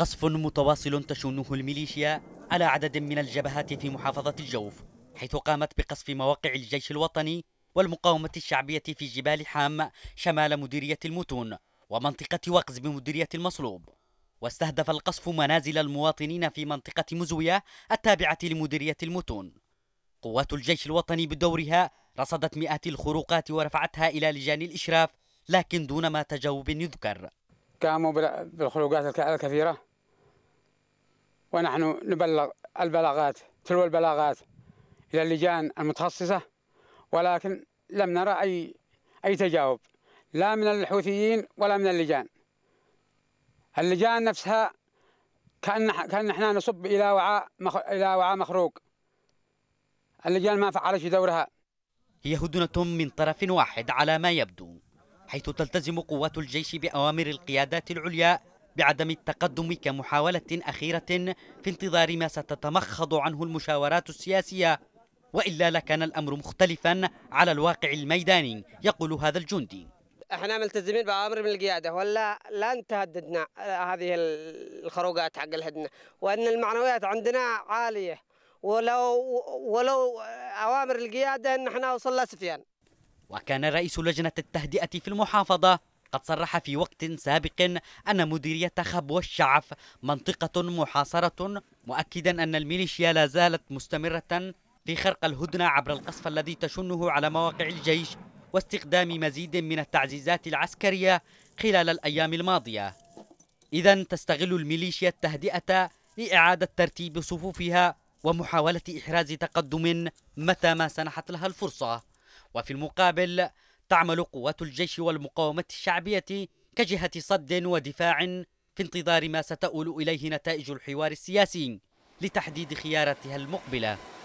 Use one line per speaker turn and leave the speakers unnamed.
قصف متواصل تشنه الميليشيا على عدد من الجبهات في محافظة الجوف حيث قامت بقصف مواقع الجيش الوطني والمقاومة الشعبية في جبال حام شمال مديرية المتون ومنطقة وقز بمديرية المصلوب واستهدف القصف منازل المواطنين في منطقة مزوية التابعة لمديرية المتون قوات الجيش الوطني بدورها رصدت مئات الخروقات ورفعتها إلى لجان الإشراف لكن دون ما تجاوب يذكر
قاموا بالخروقات الكثيرة ونحن نبلغ البلاغات تلو البلاغات إلى اللجان المتخصصة ولكن لم نرى أي أي تجاوب لا من الحوثيين ولا من اللجان اللجان نفسها كأن كأن احنا نصب إلى وعاء إلى وعاء مخروق اللجان ما فعلش دورها هي هدنة
من طرف واحد على ما يبدو حيث تلتزم قوات الجيش بأوامر القيادات العليا بعدم التقدم كمحاولة أخيرة في انتظار ما ستتمخض عنه المشاورات السياسية وإلا لكان الأمر مختلفا على الواقع
الميداني
يقول هذا الجندي
احنا ملتزمين بأمر من القيادة ولا لا تهددنا آه، هذه الخروقات حق الهدنة وأن المعنويات عندنا عالية ولو ولو آه، أوامر القيادة أن احنا وصلنا سفيان
وكان رئيس لجنة التهدئة في المحافظة قد صرح في وقت سابق أن مديرية خب والشعف منطقة محاصرة مؤكدا أن الميليشيا لا زالت مستمرة في خرق الهدنة عبر القصف الذي تشنه على مواقع الجيش واستخدام مزيد من التعزيزات العسكرية خلال الأيام الماضية إذا تستغل الميليشيا التهدئة لإعادة ترتيب صفوفها ومحاولة إحراز تقدم متى ما سنحت لها الفرصة وفي المقابل تعمل قوات الجيش والمقاومة الشعبية كجهة صد ودفاع في انتظار ما ستؤول إليه نتائج الحوار السياسي لتحديد خياراتها المقبله